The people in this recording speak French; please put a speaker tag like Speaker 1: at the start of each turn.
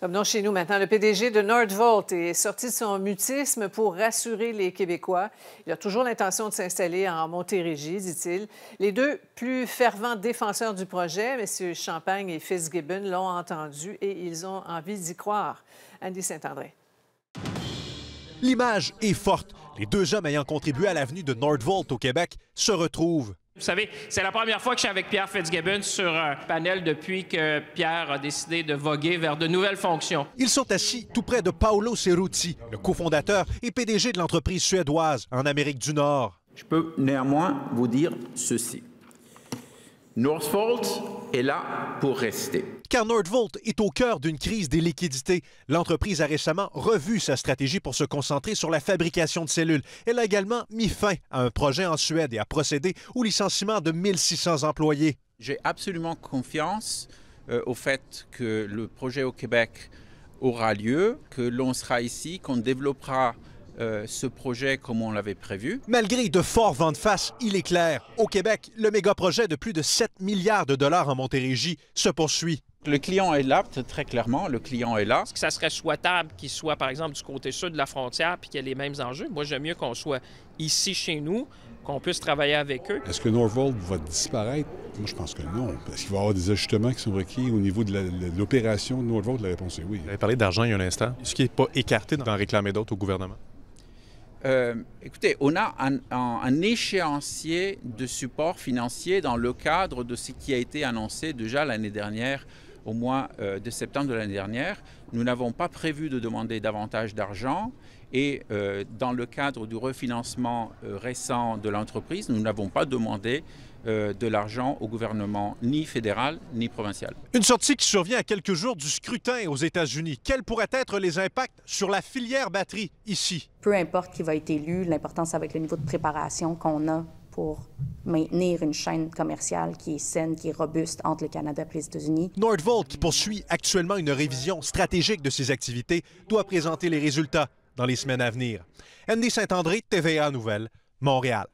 Speaker 1: Revenons chez nous maintenant. Le PDG de Nordvolt est sorti de son mutisme pour rassurer les Québécois. Il a toujours l'intention de s'installer en Montérégie, dit-il. Les deux plus fervents défenseurs du projet, M. Champagne et Fitzgibbon, l'ont entendu et ils ont envie d'y croire. Andy Saint-André. L'image est forte. Les deux hommes ayant contribué à l'avenue de Nordvolt au Québec se retrouvent
Speaker 2: vous savez, c'est la première fois que je suis avec Pierre Fitzgibbon sur un panel depuis que Pierre a décidé de voguer vers de nouvelles fonctions.
Speaker 1: Ils sont assis tout près de Paolo Cerruti, le cofondateur et PDG de l'entreprise
Speaker 2: suédoise en Amérique du Nord. Je peux néanmoins vous dire ceci. Northvolt est là pour rester car Nordvolt est au cœur d'une
Speaker 1: crise des liquidités. L'entreprise a récemment revu sa stratégie pour se concentrer sur la fabrication de cellules. Elle a également mis fin à un projet en Suède et a procédé au licenciement de 1600 employés.
Speaker 2: J'ai absolument confiance euh, au fait que le projet au Québec aura lieu, que l'on sera ici, qu'on développera euh, ce projet comme on l'avait prévu. Malgré de forts vents de face, il est clair, au Québec, le méga projet de plus de 7 milliards de dollars en Montérégie se poursuit. Le client est là, très clairement, le client est là. Est-ce
Speaker 1: que ça serait souhaitable qu'il soit, par exemple, du côté sud de la frontière puis qu'il y ait les mêmes enjeux? Moi, j'aime mieux qu'on soit ici chez nous, qu'on puisse travailler avec eux.
Speaker 2: Est-ce que Norvold va disparaître?
Speaker 1: Moi, je pense que non, parce qu'il va y avoir des ajustements qui sont requis au niveau de l'opération de La réponse est oui. Vous avez parlé d'argent il y a un instant. ce qui n'est pas écarté d'en réclamer d'autres au gouvernement?
Speaker 2: Euh, écoutez, on a un, un, échéancier de support financier dans le cadre de ce qui a été annoncé déjà l'année dernière au mois euh, de septembre de l'année dernière. Nous n'avons pas prévu de demander davantage d'argent et euh, dans le cadre du refinancement euh, récent de l'entreprise, nous n'avons pas demandé de l'argent au gouvernement ni fédéral ni provincial.
Speaker 1: Une sortie qui survient à quelques jours du scrutin aux États-Unis. Quels pourraient être les impacts sur la filière batterie ici? Peu importe qui va être élu, l'importance avec le niveau de préparation qu'on a pour maintenir une chaîne commerciale qui est saine, qui est robuste entre le Canada et les États-Unis. Nordvolt, qui poursuit actuellement une révision stratégique de ses activités, doit présenter les résultats dans les semaines à venir. Andy Saint-André, TVA Nouvelle, Montréal.